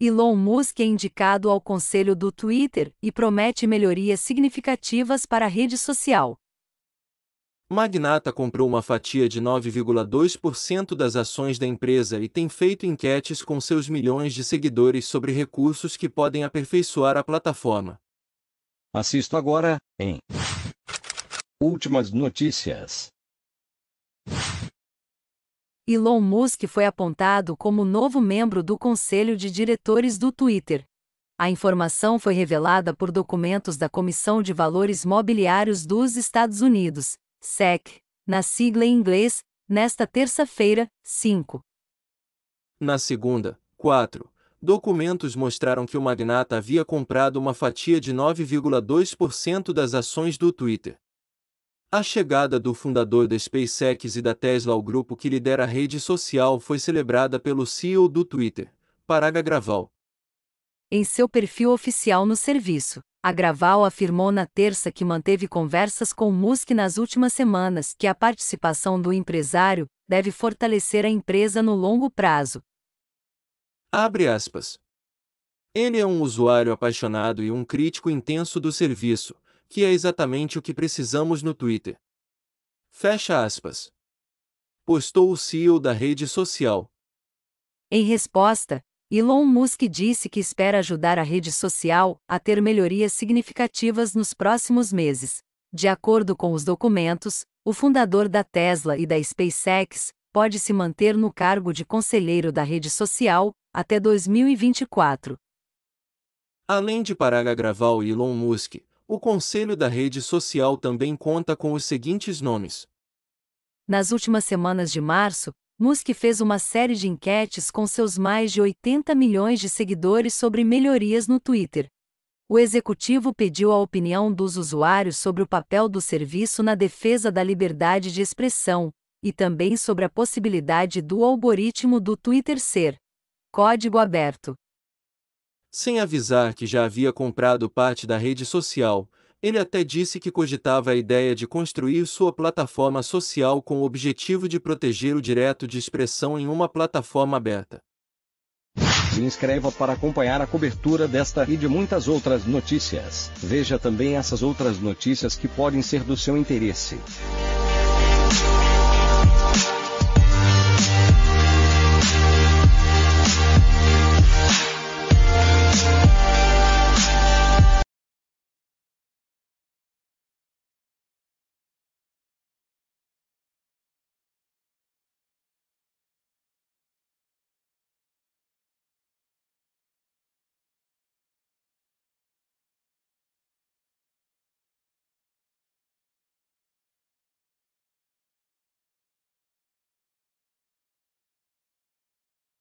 Elon Musk é indicado ao conselho do Twitter e promete melhorias significativas para a rede social. Magnata comprou uma fatia de 9,2% das ações da empresa e tem feito enquetes com seus milhões de seguidores sobre recursos que podem aperfeiçoar a plataforma. Assisto agora em Últimas notícias. Elon Musk foi apontado como novo membro do conselho de diretores do Twitter. A informação foi revelada por documentos da Comissão de Valores Mobiliários dos Estados Unidos, SEC, na sigla em inglês, nesta terça-feira, 5. Na segunda, 4, documentos mostraram que o magnata havia comprado uma fatia de 9,2% das ações do Twitter. A chegada do fundador da SpaceX e da Tesla ao grupo que lidera a rede social foi celebrada pelo CEO do Twitter, Parag Agraval. Em seu perfil oficial no serviço, Agraval afirmou na terça que manteve conversas com Musk nas últimas semanas que a participação do empresário deve fortalecer a empresa no longo prazo. Abre aspas. Ele é um usuário apaixonado e um crítico intenso do serviço que é exatamente o que precisamos no Twitter. Fecha aspas. Postou o CEO da rede social. Em resposta, Elon Musk disse que espera ajudar a rede social a ter melhorias significativas nos próximos meses. De acordo com os documentos, o fundador da Tesla e da SpaceX pode se manter no cargo de conselheiro da rede social até 2024. Além de parar a gravar o Elon Musk, o conselho da rede social também conta com os seguintes nomes. Nas últimas semanas de março, Musk fez uma série de enquetes com seus mais de 80 milhões de seguidores sobre melhorias no Twitter. O executivo pediu a opinião dos usuários sobre o papel do serviço na defesa da liberdade de expressão e também sobre a possibilidade do algoritmo do Twitter ser código aberto. Sem avisar que já havia comprado parte da rede social, ele até disse que cogitava a ideia de construir sua plataforma social com o objetivo de proteger o direito de expressão em uma plataforma aberta. Se inscreva para acompanhar a cobertura desta e de muitas outras notícias. Veja também essas outras notícias que podem ser do seu interesse.